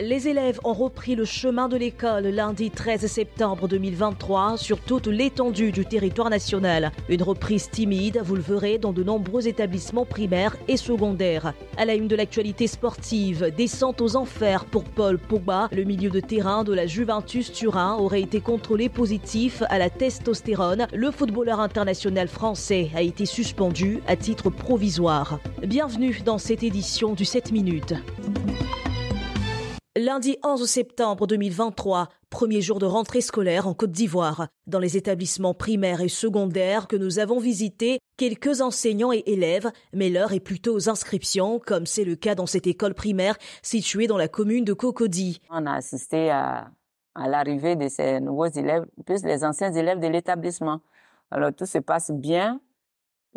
les élèves ont repris le chemin de l'école lundi 13 septembre 2023 sur toute l'étendue du territoire national. Une reprise timide, vous le verrez, dans de nombreux établissements primaires et secondaires. À la une de l'actualité sportive, descente aux enfers pour Paul Pogba, le milieu de terrain de la Juventus Turin aurait été contrôlé positif à la testostérone. Le footballeur international français a été suspendu à titre provisoire. Bienvenue dans cette édition du 7 minutes lundi 11 septembre 2023, premier jour de rentrée scolaire en Côte d'Ivoire. Dans les établissements primaires et secondaires que nous avons visités, quelques enseignants et élèves, mais l'heure est plutôt aux inscriptions, comme c'est le cas dans cette école primaire située dans la commune de Cocody. On a assisté à, l'arrivée de ces nouveaux élèves, plus les anciens élèves de l'établissement. Alors tout se passe bien.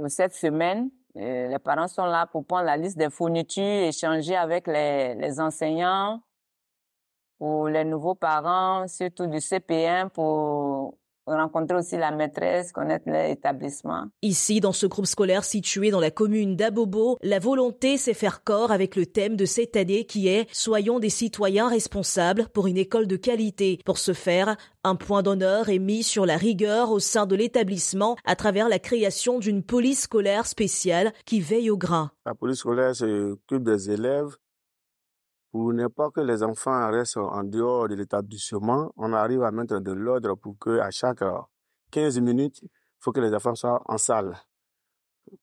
Cette semaine, euh, les parents sont là pour prendre la liste des fournitures, échanger avec les enseignants, pour les nouveaux parents, surtout du cp pour rencontrer aussi la maîtresse, connaître l'établissement. Ici, dans ce groupe scolaire situé dans la commune d'Abobo, la volonté, c'est faire corps avec le thème de cette année qui est Soyons des citoyens responsables pour une école de qualité. Pour ce faire, un point d'honneur est mis sur la rigueur au sein de l'établissement à travers la création d'une police scolaire spéciale qui veille au grain. La police scolaire s'occupe des élèves pour ne pas que les enfants restent en dehors de l'établissement, on arrive à mettre de l'ordre pour que à chaque 15 minutes, il faut que les enfants soient en salle.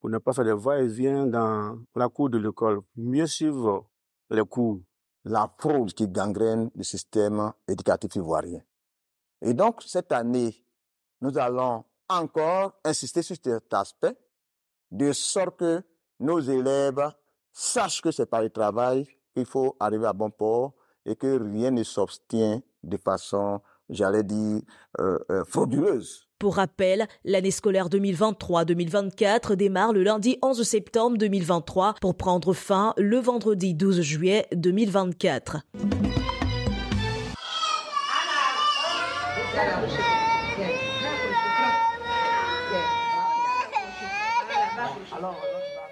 Pour ne pas faire de va-et-vient dans la cour de l'école, mieux suivre les cours. La fraude qui gangrène le système éducatif ivoirien. Et donc, cette année, nous allons encore insister sur cet aspect, de sorte que nos élèves sachent que c'est pas le travail il faut arriver à bon port et que rien ne s'obstient de façon, j'allais dire, euh, euh, frauduleuse. Pour rappel, l'année scolaire 2023-2024 démarre le lundi 11 septembre 2023 pour prendre fin le vendredi 12 juillet 2024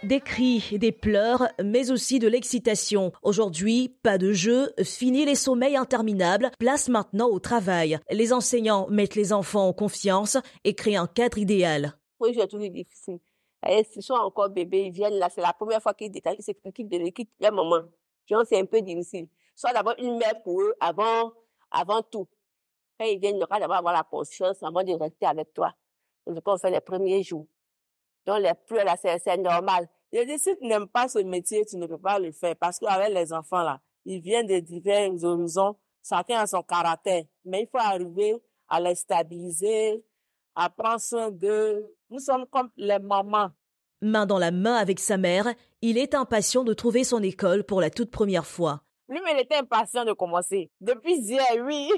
des cris, des pleurs, mais aussi de l'excitation. Aujourd'hui, pas de jeu, fini les sommeils interminables, place maintenant au travail. Les enseignants mettent les enfants en confiance et créent un cadre idéal. Oui, j'ai toujours difficile. Ils eh, sont encore bébés, ils viennent là, c'est la première fois qu'ils détaillent. c'est équipe de l'équipe, a maman. moment. c'est un peu difficile. Soit d'avoir une mère pour eux avant, avant tout. Quand ils viennent, il aura d'abord avoir la conscience avant de rester avec toi. Donc, on fait les premiers jours. Donc, les plus là, c'est normal. Je dis, si tu n'aimes pas ce métier, tu ne peux pas le faire. Parce qu'avec les enfants, là, ils viennent de divers horizons, chacun a son caractère. Mais il faut arriver à les stabiliser, à prendre soin d'eux. Nous sommes comme les mamans. Main dans la main avec sa mère, il est impatient de trouver son école pour la toute première fois. Lui, il était impatient de commencer. Depuis hier, oui.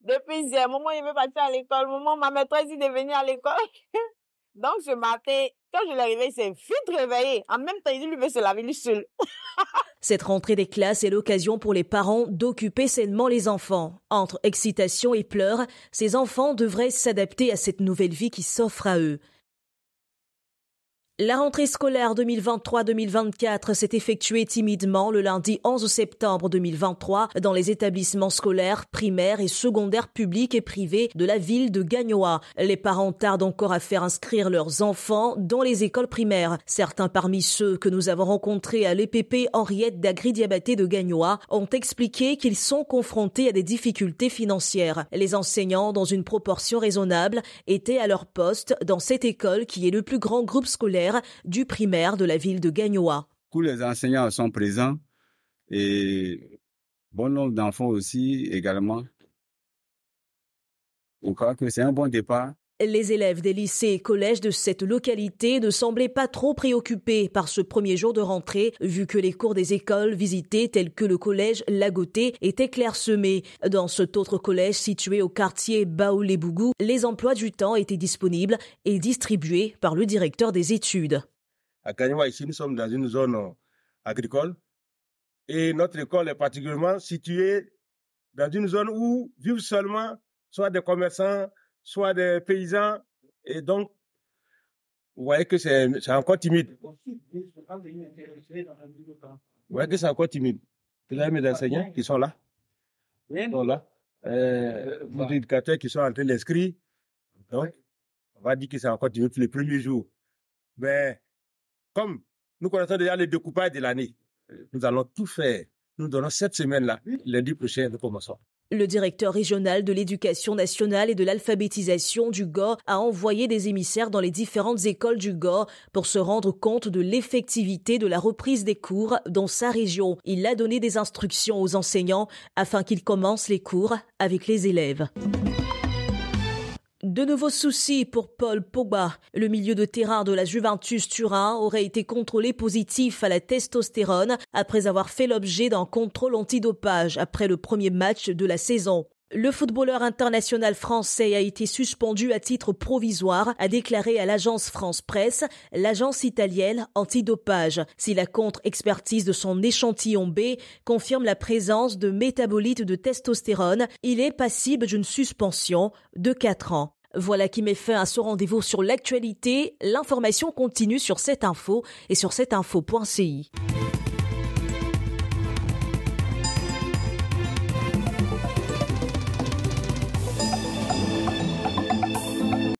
Depuis hier, maman, il veut partir à l'école. Maman, ma maîtresse, il est venir à l'école. Donc, ce matin, quand je l'ai réveillé, il s'est vite réveillé. En même temps, il lui, se laver Cette rentrée des classes est l'occasion pour les parents d'occuper sainement les enfants. Entre excitation et pleurs, ces enfants devraient s'adapter à cette nouvelle vie qui s'offre à eux. La rentrée scolaire 2023-2024 s'est effectuée timidement le lundi 11 septembre 2023 dans les établissements scolaires, primaires et secondaires publics et privés de la ville de Gagnoa. Les parents tardent encore à faire inscrire leurs enfants dans les écoles primaires. Certains parmi ceux que nous avons rencontrés à l'EPP Henriette dagri de Gagnoa ont expliqué qu'ils sont confrontés à des difficultés financières. Les enseignants, dans une proportion raisonnable, étaient à leur poste dans cette école qui est le plus grand groupe scolaire du primaire de la ville de Gagnoa. Tous les enseignants sont présents et bon nombre d'enfants aussi également. On croit que c'est un bon départ les élèves des lycées et collèges de cette localité ne semblaient pas trop préoccupés par ce premier jour de rentrée, vu que les cours des écoles visitées tels que le collège Lagoté étaient clairsemés. Dans cet autre collège situé au quartier Baoulé-Bougou, les emplois du temps étaient disponibles et distribués par le directeur des études. À ici, nous sommes dans une zone euh, agricole et notre école est particulièrement située dans une zone où vivent seulement soit des commerçants, soit des paysans. Et donc, vous voyez que c'est encore timide. Vous voyez que c'est encore timide. Vous avez mes ah enseignants qui sont là. Ils sont là. Euh, euh vos éducateurs qui sont en train d'inscrire. Donc, on va dire que c'est encore timide pour les premiers jours. Mais comme nous connaissons déjà deux découpage de l'année, euh, nous allons tout faire. Nous donnons cette semaine-là. Lundi prochain, nous commençons. Le directeur régional de l'éducation nationale et de l'alphabétisation du Gore a envoyé des émissaires dans les différentes écoles du Gore pour se rendre compte de l'effectivité de la reprise des cours dans sa région. Il a donné des instructions aux enseignants afin qu'ils commencent les cours avec les élèves. De nouveaux soucis pour Paul Pogba. Le milieu de terrain de la Juventus Turin aurait été contrôlé positif à la testostérone après avoir fait l'objet d'un contrôle antidopage après le premier match de la saison. Le footballeur international français a été suspendu à titre provisoire, a déclaré à l'agence France Presse, l'agence italienne antidopage, si la contre-expertise de son échantillon B confirme la présence de métabolites de testostérone, il est passible d'une suspension de 4 ans. Voilà qui met fin à ce rendez-vous sur l'actualité. L'information continue sur cette info et sur cette